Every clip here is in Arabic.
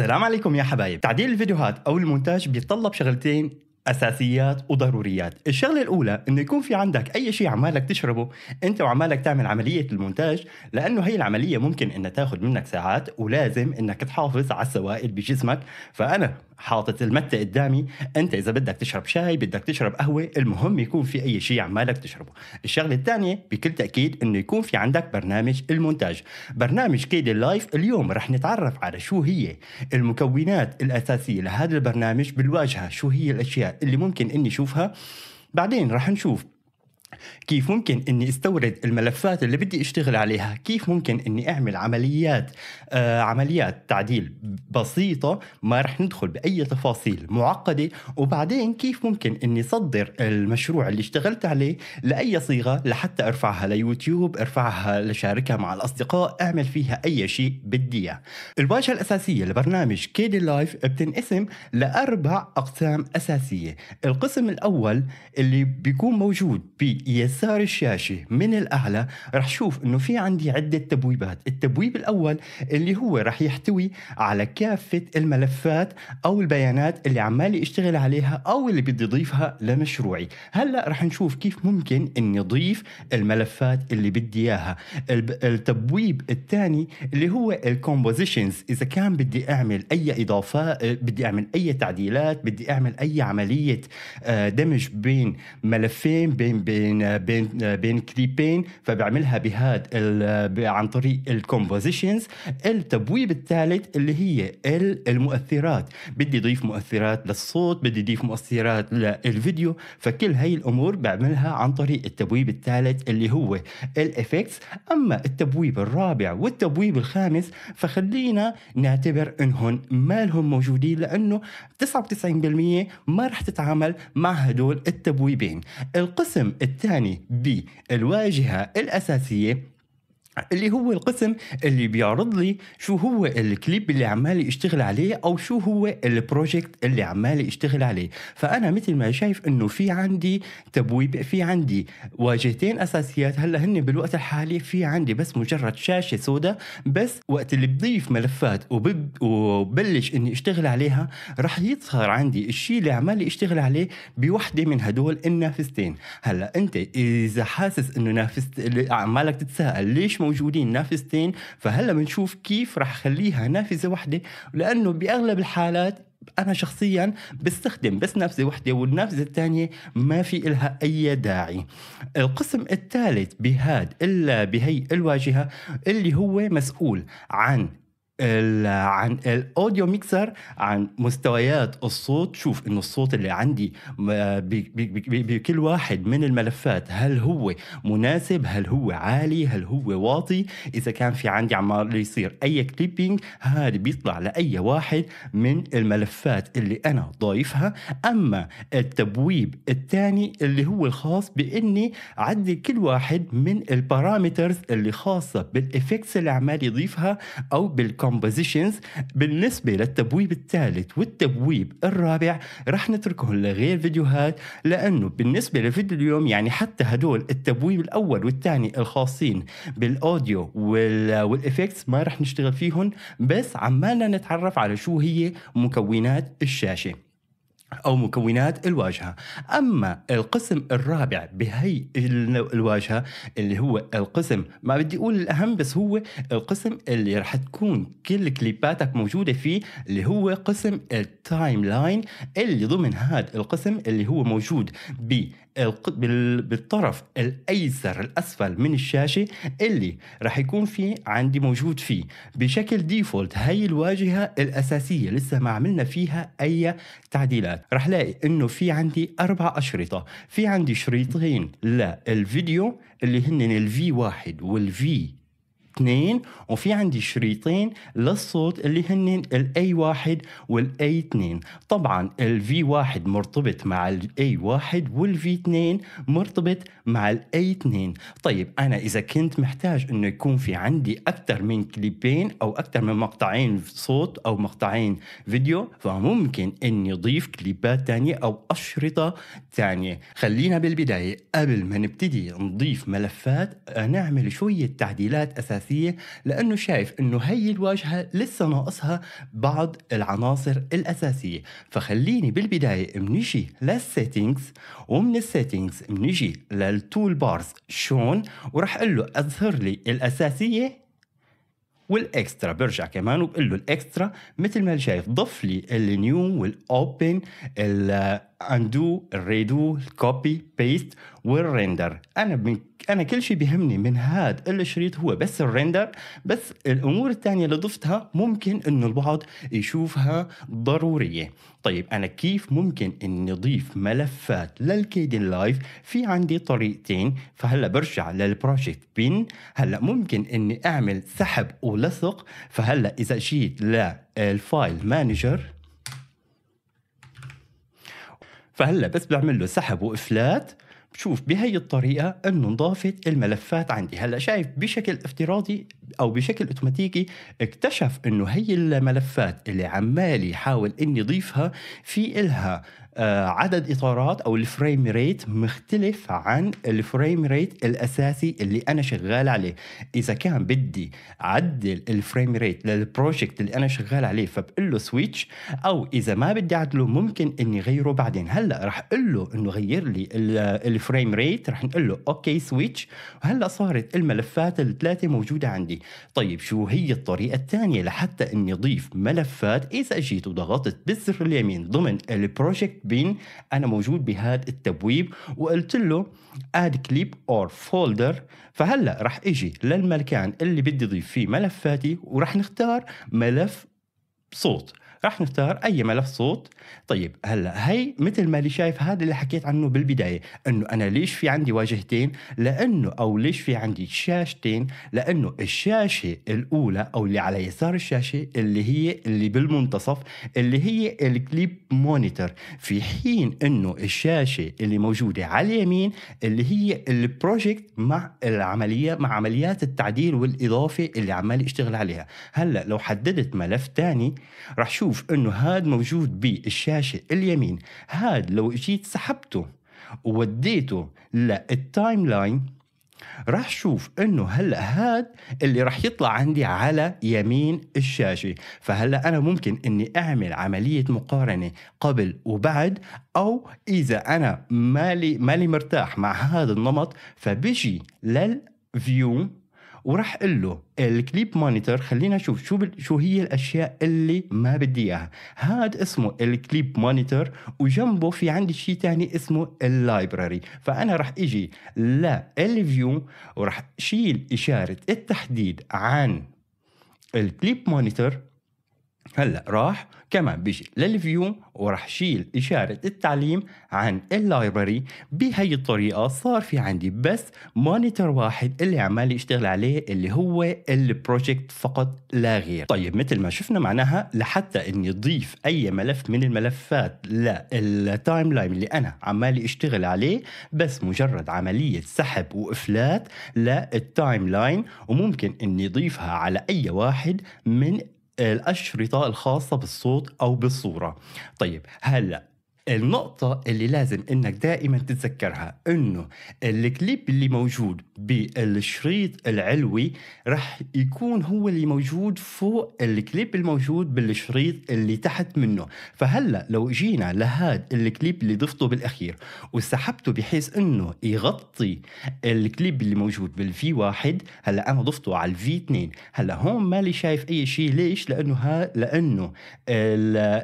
السلام عليكم يا حبايب تعديل الفيديوهات او المونتاج بيتطلب شغلتين اساسيات وضروريات الشغله الاولى انه يكون في عندك اي شيء عمالك تشربه انت وعمالك تعمل عمليه المونتاج لانه هي العمليه ممكن انها تاخذ منك ساعات ولازم انك تحافظ على السوائل بجسمك فانا حاطط المتة قدامي انت اذا بدك تشرب شاي بدك تشرب قهوة المهم يكون في اي شيء عمالك تشربه الشغلة الثانية بكل تأكيد انه يكون في عندك برنامج المونتاج برنامج كيد اللايف اليوم رح نتعرف على شو هي المكونات الأساسية لهذا البرنامج بالواجهة شو هي الأشياء اللي ممكن اني اشوفها بعدين رح نشوف كيف ممكن اني استورد الملفات اللي بدي اشتغل عليها كيف ممكن اني اعمل عمليات آه عمليات تعديل بسيطه ما رح ندخل باي تفاصيل معقده وبعدين كيف ممكن اني صدر المشروع اللي اشتغلت عليه لاي صيغه لحتى ارفعها ليوتيوب ارفعها لشاركها مع الاصدقاء اعمل فيها اي شيء بدي اياه الواجهه الاساسيه لبرنامج كيدي لايف بتنقسم لاربع اقسام اساسيه القسم الاول اللي بيكون موجود بي يسار الشاشه من الاعلى رح شوف انه في عندي عده تبويبات التبويب الاول اللي هو رح يحتوي على كافه الملفات او البيانات اللي عمالي اشتغل عليها او اللي بدي اضيفها لمشروعي هلا رح نشوف كيف ممكن اني اضيف الملفات اللي بدي اياها التبويب الثاني اللي هو الكومبوزيشنز اذا كان بدي اعمل اي اضافه آه، بدي اعمل اي تعديلات بدي اعمل اي عمليه آه، دمج بين ملفين بين بين بين بين بين كليبين فبعملها بهاد عن طريق الكومبوزيشنز التبويب الثالث اللي هي المؤثرات بدي اضيف مؤثرات للصوت بدي اضيف مؤثرات للفيديو فكل هاي الامور بعملها عن طريق التبويب الثالث اللي هو الافكتس اما التبويب الرابع والتبويب الخامس فخلينا نعتبر انهم ما لهم موجودين لانه 99% ما رح تتعامل مع هدول التبويبين القسم الثالث الثاني بالواجهة الأساسية اللي هو القسم اللي بيعرض لي شو هو الكليب اللي عمالي اشتغل عليه او شو هو البروجكت اللي عمالي اشتغل عليه فانا مثل ما شايف انه في عندي تبويب في عندي واجهتين اساسيات هلا هن بالوقت الحالي في عندي بس مجرد شاشه سوداء بس وقت اللي بضيف ملفات وبب وبلش اني اشتغل عليها رح يظهر عندي الشيء اللي عمالي اشتغل عليه بوحده من هدول النافذتين هلا انت اذا حاسس انه نافذت عمالك تتساءل ليش موجودين نافذتين فهلا بنشوف كيف رح خليها نافذه واحده لانه باغلب الحالات انا شخصيا بستخدم بس نافذه وحده والنافذه الثانيه ما في إلها اي داعي القسم الثالث بهاد الا بهي الواجهه اللي هو مسؤول عن عن الاوديو ميكسر عن مستويات الصوت شوف انه الصوت اللي عندي آه، بكل واحد من الملفات هل هو مناسب هل هو عالي هل هو واطي اذا كان في عندي عمال يصير اي كليبينج هذا بيطلع لاي واحد من الملفات اللي انا ضايفها اما التبويب الثاني اللي هو الخاص باني عدي كل واحد من البارامترز اللي خاصه بالافكتس اللي عمال يضيفها او بالكم كومبوزيشنز بالنسبة للتبويب الثالث والتبويب الرابع رح نتركهم لغير فيديوهات لأنه بالنسبة لفيديو اليوم يعني حتى هدول التبويب الأول والثاني الخاصين بالأوديو والإفكتس ما رح نشتغل فيهم بس عمالنا نتعرف على شو هي مكونات الشاشة أو مكونات الواجهة أما القسم الرابع بهي الواجهة اللي هو القسم ما بدي أقول الأهم بس هو القسم اللي رح تكون كل كليباتك موجودة فيه اللي هو قسم التايم لاين اللي ضمن هذا القسم اللي هو موجود ب بالطرف الايسر الاسفل من الشاشه اللي راح يكون في عندي موجود فيه بشكل ديفولت هي الواجهه الاساسيه لسه ما عملنا فيها اي تعديلات راح الاقي انه في عندي اربع اشرطه في عندي شريطين للفيديو اللي هن الفي واحد والفي اثنين وفي عندي شريطين للصوت اللي هن الاي واحد والاي اثنين طبعا الفي واحد مرتبط مع الاي واحد والفي اثنين مرتبط مع الاي اثنين طيب انا اذا كنت محتاج انه يكون في عندي اكثر من كليبين او اكثر من مقطعين صوت او مقطعين فيديو فممكن اني اضيف كليبات تانية او اشرطة تانية خلينا بالبداية قبل ما نبتدي نضيف ملفات نعمل شوية تعديلات اساسية الاساسيه لانه شايف انه هي الواجهه لسه ناقصها بعض العناصر الاساسيه فخليني بالبدايه بنجي للسيتنجز ومن السيتنجز بنجي للتول بارز شون وراح اقول له اظهر لي الاساسيه والاكسترا برجع كمان وبقول له الاكسترا مثل ما شايف ضف لي النيو والاوبن الاندو الريدو الكوبي بيست والريندر انا من انا كل شيء بيهمني من هذا الشريط هو بس الريندر بس الامور الثانيه اللي ضفتها ممكن انه البعض يشوفها ضروريه طيب انا كيف ممكن اني اضيف ملفات للكيدن لايف في عندي طريقتين فهلا برجع للبروجكت بين هلا ممكن اني اعمل سحب ولصق فهلا اذا جيت للفايل مانجر فهلا بس بعمل له سحب وافلات بشوف بهي الطريقة انه انضافت الملفات عندي هلا شايف بشكل افتراضي او بشكل اوتوماتيكي اكتشف انه هي الملفات اللي عمالي حاول اني ضيفها في الها آه، عدد اطارات او الفريم ريت مختلف عن الفريم ريت الاساسي اللي انا شغال عليه اذا كان بدي اعدل الفريم ريت للبروجكت اللي انا شغال عليه فبقول له سويتش او اذا ما بدي اعدله ممكن اني غيره بعدين هلا رح اقول له انه غير لي الفريم ريت رح نقول له اوكي سويتش وهلا صارت الملفات الثلاثه موجوده عندي طيب شو هي الطريقه الثانيه لحتى اني اضيف ملفات اذا جيت وضغطت بالزر اليمين ضمن البروجكت بين انا موجود بهذا التبويب وقلت له اد كليب اور فولدر فهلا رح اجي للمكان اللي بدي اضيف فيه ملفاتي ورح نختار ملف صوت راح نختار اي ملف صوت طيب هلا هي مثل ما اللي شايف هذا اللي حكيت عنه بالبدايه انه انا ليش في عندي واجهتين لانه او ليش في عندي شاشتين لانه الشاشه الاولى او اللي على يسار الشاشه اللي هي اللي بالمنتصف اللي هي الكليب مونيتور في حين انه الشاشه اللي موجوده على اليمين اللي هي البروجكت مع العمليه مع عمليات التعديل والاضافه اللي عمال اشتغل عليها هلا لو حددت ملف ثاني راح شوف تشوف انه هاد موجود بالشاشه اليمين هاد لو جيت سحبته ووديته للتايم لاين راح شوف انه هلا هاد اللي راح يطلع عندي على يمين الشاشه فهلا انا ممكن اني اعمل عمليه مقارنه قبل وبعد او اذا انا مالي مالي مرتاح مع هذا النمط فبجي للفيو وراح اقول له الكليب مونيتور خلينا نشوف شو بل... شو هي الاشياء اللي ما بدي اياها هاد اسمه الكليب مونيتور وجنبه في عندي شيء ثاني اسمه اللايبراري فانا راح اجي للفيو وراح شيل اشاره التحديد عن الكليب مونيتور هلا راح كمان بيجي للفيو وراح شيل إشارة التعليم عن اللايبراري بهي الطريقة صار في عندي بس مونيتور واحد اللي عمال يشتغل عليه اللي هو البروجكت فقط لا غير طيب مثل ما شفنا معناها لحتى اني اضيف اي ملف من الملفات للتايم لاين اللي انا عمال اشتغل عليه بس مجرد عملية سحب وافلات للتايم لاين وممكن اني اضيفها على اي واحد من الأشرطة الخاصة بالصوت أو بالصورة طيب هلأ النقطة اللي لازم انك دائما تتذكرها انه الكليب اللي موجود بالشريط العلوي رح يكون هو اللي موجود فوق الكليب الموجود بالشريط اللي تحت منه فهلا لو جينا لهاد الكليب اللي ضفته بالاخير وسحبته بحيث انه يغطي الكليب اللي موجود بالفي واحد هلا انا ضفته على الفي 2 هلا هون مالي شايف اي شيء ليش لانه ها لانه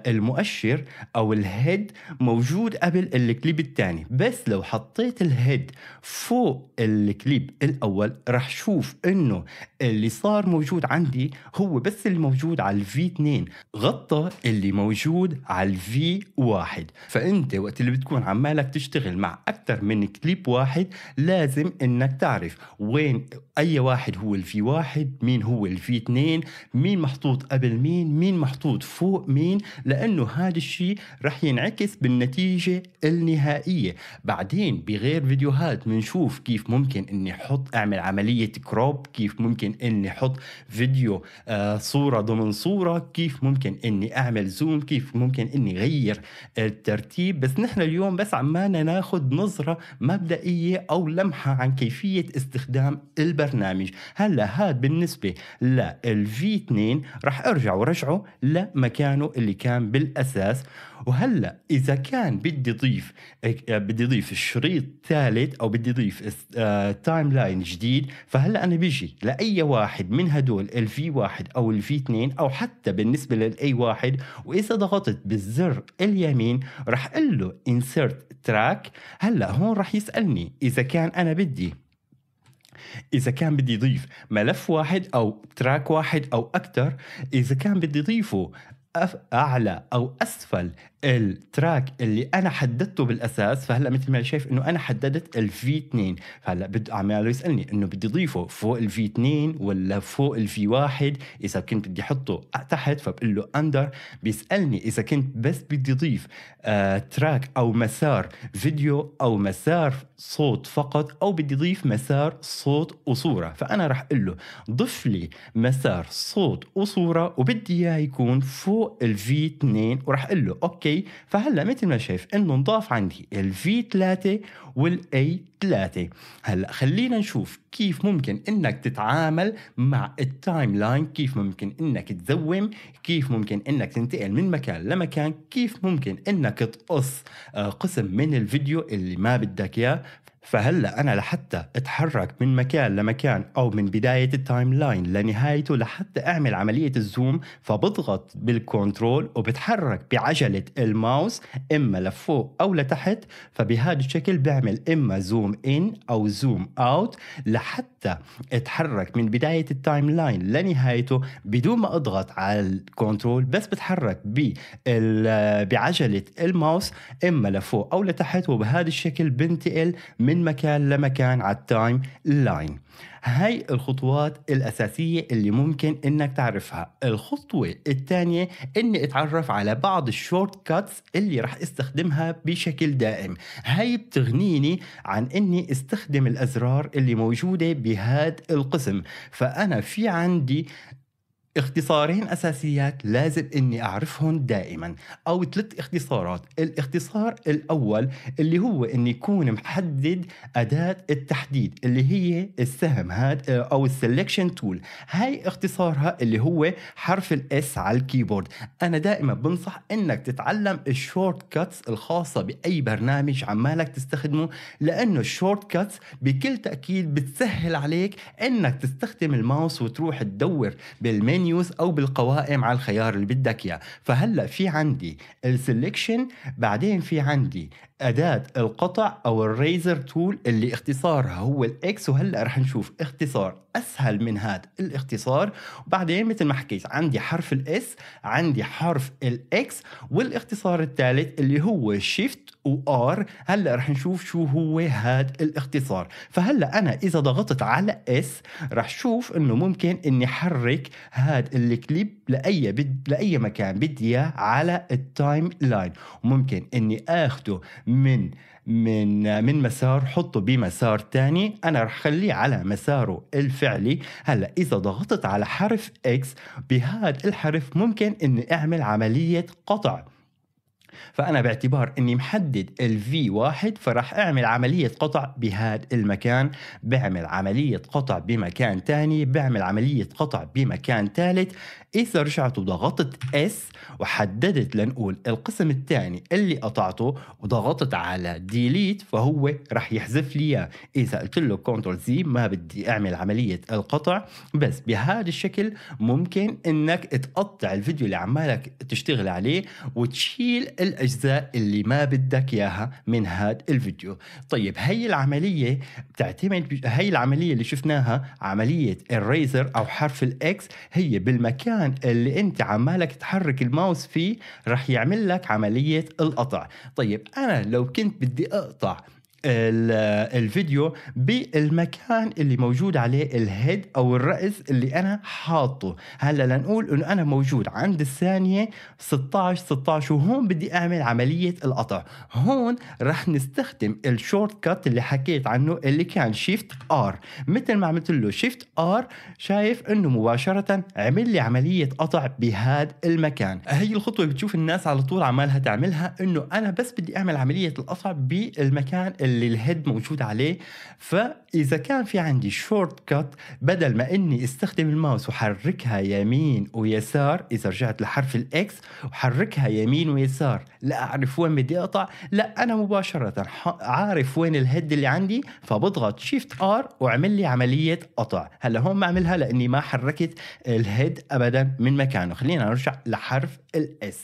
المؤشر او الهيد موجود قبل الكليب الثاني بس لو حطيت الهيد فوق الكليب الاول رح شوف انه اللي صار موجود عندي هو بس اللي موجود على الفي 2 غطى اللي موجود على الفي 1 فانت وقت اللي بتكون عمالك تشتغل مع اكثر من كليب واحد لازم انك تعرف وين اي واحد هو الفي 1 مين هو الفي 2 مين محطوط قبل مين مين محطوط فوق مين لانه هذا الشيء رح ينعكس بالنتيجة النهائية بعدين بغير فيديوهات بنشوف كيف ممكن اني احط اعمل عملية كروب كيف ممكن اني احط فيديو آه صورة ضمن صورة كيف ممكن اني اعمل زوم كيف ممكن اني غير الترتيب بس نحن اليوم بس عمالنا ناخذ نظرة مبدئية او لمحة عن كيفية استخدام البرنامج هلا هاد بالنسبة للفي 2 رح ارجع ورجعه لمكانه اللي كان بالاساس وهلا اذا كان بدي اضيف آه، بدي اضيف شريط ثالث او بدي اضيف تايم لاين جديد فهلا انا بيجي لاي واحد من هدول الفي واحد او الفي اثنين او حتى بالنسبه للاي واحد واذا ضغطت بالزر اليمين راح اقول له انسرت تراك هلا هون راح يسالني اذا كان انا بدي إذا كان بدي ضيف ملف واحد أو تراك واحد أو أكثر إذا كان بدي ضيفه أعلى أو أسفل التراك اللي انا حددته بالاساس فهلا مثل ما شايف انه انا حددت الفي 2 فهلا بده عماله يسالني انه بدي اضيفه فوق الفي 2 ولا فوق الفي 1 اذا كنت بدي احطه تحت فبقول له اندر بيسالني اذا كنت بس بدي اضيف آه تراك او مسار فيديو او مسار صوت فقط او بدي اضيف مسار صوت وصوره فانا راح اقول له ضف لي مسار صوت وصوره وبدي اياه يكون فوق الفي 2 وراح اقول له اوكي اي فهلا مثل ما شايف انه انضاف عندي الفي 3 والاي 3 هلا خلينا نشوف كيف ممكن انك تتعامل مع التايم لاين كيف ممكن انك تزوم كيف ممكن انك تنتقل من مكان لمكان كيف ممكن انك تقص آه، قسم من الفيديو اللي ما بدك اياه فهلا انا لحتى اتحرك من مكان لمكان او من بدايه التايم لاين لنهايته لحتى اعمل عمليه الزوم فبضغط بالكنترول وبتحرك بعجله الماوس اما لفوق او لتحت فبهذا الشكل بعمل اما زوم ان او زوم اوت لحتى اتحرك من بدايه التايم لاين لنهايته بدون ما اضغط على الكنترول بس بتحرك بعجله الماوس اما لفوق او لتحت وبهذا الشكل بنتقل من من مكان لمكان على التايم لاين هاي الخطوات الأساسية اللي ممكن إنك تعرفها الخطوة الثانية إني أتعرف على بعض الشورت كاتس اللي رح استخدمها بشكل دائم هاي بتغنيني عن إني استخدم الأزرار اللي موجودة بهذا القسم فأنا في عندي اختصارين أساسيات لازم إني أعرفهم دائما أو ثلاث اختصارات الاختصار الأول اللي هو إني يكون محدد أداة التحديد اللي هي السهم هاد أو السلكشن تول هاي اختصارها اللي هو حرف الاس على الكيبورد أنا دائما بنصح إنك تتعلم الشورت كاتس الخاصة بأي برنامج عمالك تستخدمه لأنه الشورت كاتس بكل تأكيد بتسهل عليك إنك تستخدم الماوس وتروح تدور بالمنيو المنيوز او بالقوائم على الخيار اللي بدك اياه فهلا في عندي السلكشن بعدين في عندي اداه القطع او الريزر تول اللي اختصارها هو الاكس وهلا رح نشوف اختصار اسهل من هذا الاختصار وبعدين مثل ما حكيت عندي حرف الاس عندي حرف الاكس والاختصار الثالث اللي هو شيفت وار هلا رح نشوف شو هو هذا الاختصار فهلا انا اذا ضغطت على اس رح شوف انه ممكن اني احرك هذا الكليب لاي بد لاي مكان بدي اياه على التايم لاين وممكن اني اخده من من من مسار حطه بمسار تاني انا رح خليه على مساره الفعلي هلا اذا ضغطت على حرف اكس بهذا الحرف ممكن اني اعمل عمليه قطع فأنا باعتبار أني محدد v واحد فراح أعمل عملية قطع بهذا المكان بعمل عملية قطع بمكان تاني بعمل عملية قطع بمكان ثالث إذا رجعت وضغطت S وحددت لنقول القسم الثاني اللي قطعته وضغطت على ديليت فهو راح يحذف لي إياه إذا قلت له كنترول Z ما بدي أعمل عملية القطع بس بهذا الشكل ممكن إنك تقطع الفيديو اللي عمالك تشتغل عليه وتشيل الأجزاء اللي ما بدك إياها من هذا الفيديو طيب هي العملية بتعتمد هي العملية اللي شفناها عملية الريزر أو حرف الإكس هي بالمكان اللي أنت عمالك تحرك الماوس فيه رح يعمل لك عملية القطع طيب أنا لو كنت بدي أقطع الفيديو بالمكان اللي موجود عليه الهيد او الراس اللي انا حاطه هلا لنقول انه انا موجود عند الثانيه 16 16 وهون بدي اعمل عمليه القطع هون رح نستخدم الشورت كات اللي حكيت عنه اللي كان شيفت ار مثل ما عملت له شيفت ار شايف انه مباشره عمل لي عمليه قطع بهذا المكان هي الخطوه بتشوف الناس على طول عمالها تعملها انه انا بس بدي اعمل عمليه القطع بالمكان اللي اللي الهيد موجود عليه فاذا كان في عندي شورت كات بدل ما اني استخدم الماوس وحركها يمين ويسار اذا رجعت لحرف الاكس وحركها يمين ويسار لا اعرف وين بدي اقطع لا انا مباشره عارف وين الهيد اللي عندي فبضغط شيفت ار وعمل لي عمليه قطع هلا هون ما عملها لاني ما حركت الهيد ابدا من مكانه خلينا نرجع لحرف الاس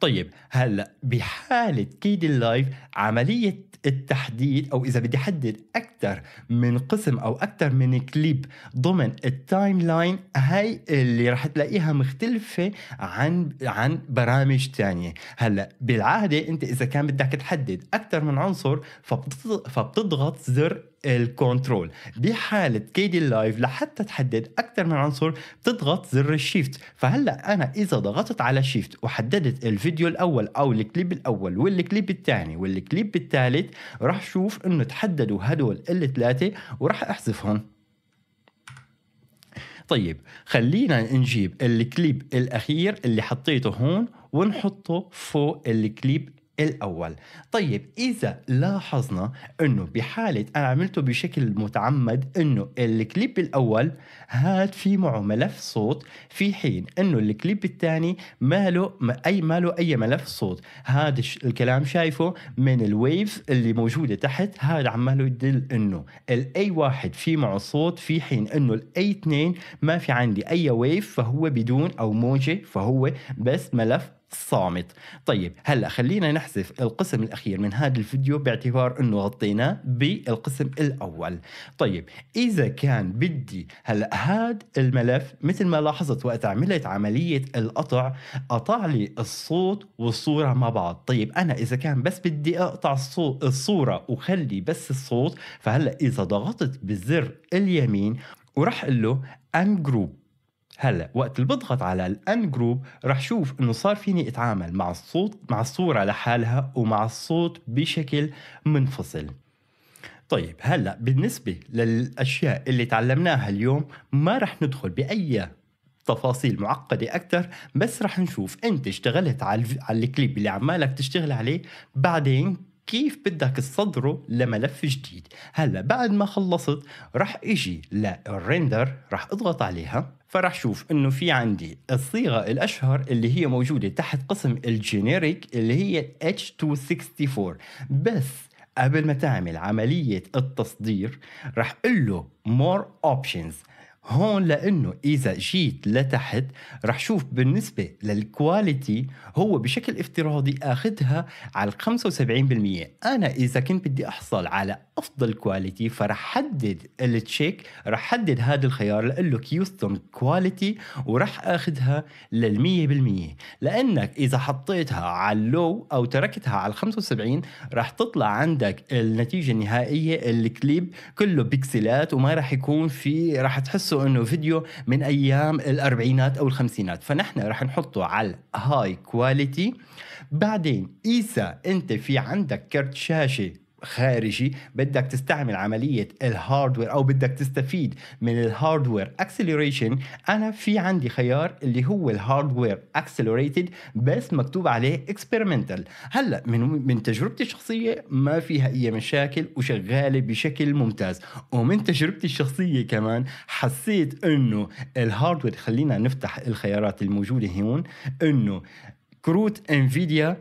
طيب هلا بحاله كيد اللايف عمليه التحديد تحديد او اذا بدي حدد اكثر من قسم او اكثر من كليب ضمن التايم لاين هاي اللي رح تلاقيها مختلفه عن عن برامج تانية هلا بالعاده انت اذا كان بدك تحدد اكثر من عنصر فبتضغط زر الكنترول بحالة كيدي اللايف لحتى تحدد أكثر من عنصر بتضغط زر الشيفت فهلا أنا إذا ضغطت على شيفت وحددت الفيديو الأول أو الكليب الأول والكليب الثاني والكليب الثالث راح شوف إنه تحددوا هدول الثلاثة وراح أحذفهم طيب خلينا نجيب الكليب الأخير اللي حطيته هون ونحطه فوق الكليب الأول طيب إذا لاحظنا أنه بحالة أنا عملته بشكل متعمد أنه الكليب الأول هاد في معه ملف صوت في حين أنه الكليب الثاني ما له أي ما له أي ملف صوت هذا الكلام شايفه من الويف اللي موجودة تحت هذا عماله يدل أنه الاي واحد في معه صوت في حين أنه الاي اثنين ما في عندي أي ويف فهو بدون أو موجة فهو بس ملف صامت طيب هلا خلينا نحذف القسم الاخير من هذا الفيديو باعتبار انه غطيناه بالقسم الاول طيب اذا كان بدي هلا هذا الملف مثل ما لاحظت وقت عملت عمليه القطع قطع لي الصوت والصوره مع بعض طيب انا اذا كان بس بدي اقطع الصوت الصوره وخلي بس الصوت فهلا اذا ضغطت بالزر اليمين وراح اقول له ان جروب هلا وقت بضغط على الان جروب رح شوف انه صار فيني اتعامل مع الصوت مع الصوره لحالها ومع الصوت بشكل منفصل طيب هلا بالنسبه للاشياء اللي تعلمناها اليوم ما رح ندخل باي تفاصيل معقدة أكثر بس رح نشوف أنت اشتغلت على الكليب اللي عمالك تشتغل عليه بعدين كيف بدك تصدره لملف جديد هلا بعد ما خلصت رح اجي للريندر رح اضغط عليها فرح شوف انه في عندي الصيغه الاشهر اللي هي موجوده تحت قسم الجينيريك اللي هي H264 بس قبل ما تعمل عملية التصدير رح قل له more options هون لانه اذا جيت لتحت رح شوف بالنسبه للكواليتي هو بشكل افتراضي اخذها على 75% انا اذا كنت بدي احصل على افضل كواليتي فرح حدد التشيك رح حدد هذا الخيار له كيوستم كواليتي ورح اخذها لل 100% لانك اذا حطيتها على اللو او تركتها على 75 رح تطلع عندك النتيجه النهائيه الكليب كله بيكسلات وما رح يكون في رح تحسه انه فيديو من ايام الاربعينات او الخمسينات فنحن رح نحطه على هاي كواليتي بعدين ايسا انت في عندك كرت شاشه خارجي بدك تستعمل عملية الهاردوير أو بدك تستفيد من الهاردوير اكسلريشن أنا في عندي خيار اللي هو الهاردوير اكسلريتد بس مكتوب عليه إكسبرمنتال هلا من من تجربتي الشخصية ما فيها أي مشاكل وشغالة بشكل ممتاز ومن تجربتي الشخصية كمان حسيت إنه الهاردوير خلينا نفتح الخيارات الموجودة هون إنه كروت انفيديا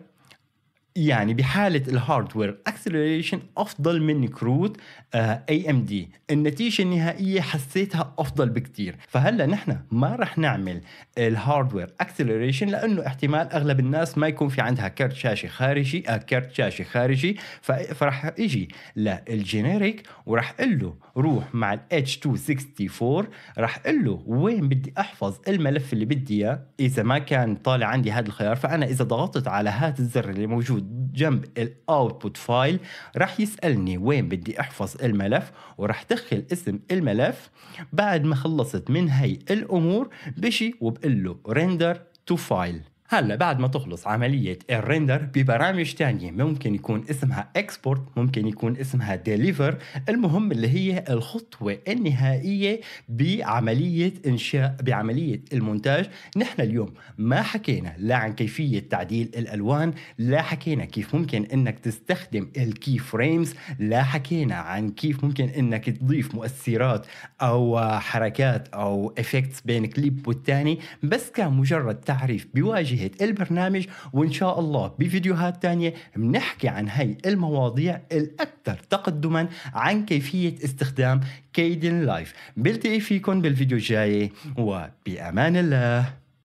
يعني بحالة الهاردوير اكسلريشن أفضل من كروت اي ام دي النتيجة النهائية حسيتها أفضل بكتير فهلا نحن ما رح نعمل الهاردوير اكسلريشن لأنه احتمال أغلب الناس ما يكون في عندها كرت شاشة خارجي آه كرت شاشة خارجي فرح اجي للجينيريك ورح اقول له روح مع ال H264 رح اقول له وين بدي احفظ الملف اللي بدي اياه اذا ما كان طالع عندي هذا الخيار فانا اذا ضغطت على هذا الزر اللي موجود جنب الاوتبوت فايل راح يسالني وين بدي احفظ الملف وراح دخل اسم الملف بعد ما خلصت من هي الامور بشي وبقول له render to file هلا بعد ما تخلص عملية الريندر ببرامج تانية ممكن يكون اسمها اكسبورت ممكن يكون اسمها ديليفر المهم اللي هي الخطوة النهائية بعملية انشاء بعملية المونتاج نحن اليوم ما حكينا لا عن كيفية تعديل الالوان لا حكينا كيف ممكن انك تستخدم الكي فريمز لا حكينا عن كيف ممكن انك تضيف مؤثرات او حركات او افكتس بين كليب والتاني بس كان مجرد تعريف بواجهة انتهت البرنامج وإن شاء الله بفيديوهات تانية بنحكي عن هي المواضيع الأكثر تقدما عن كيفية استخدام كيدن لايف بلتقي فيكم بالفيديو الجاي وبأمان الله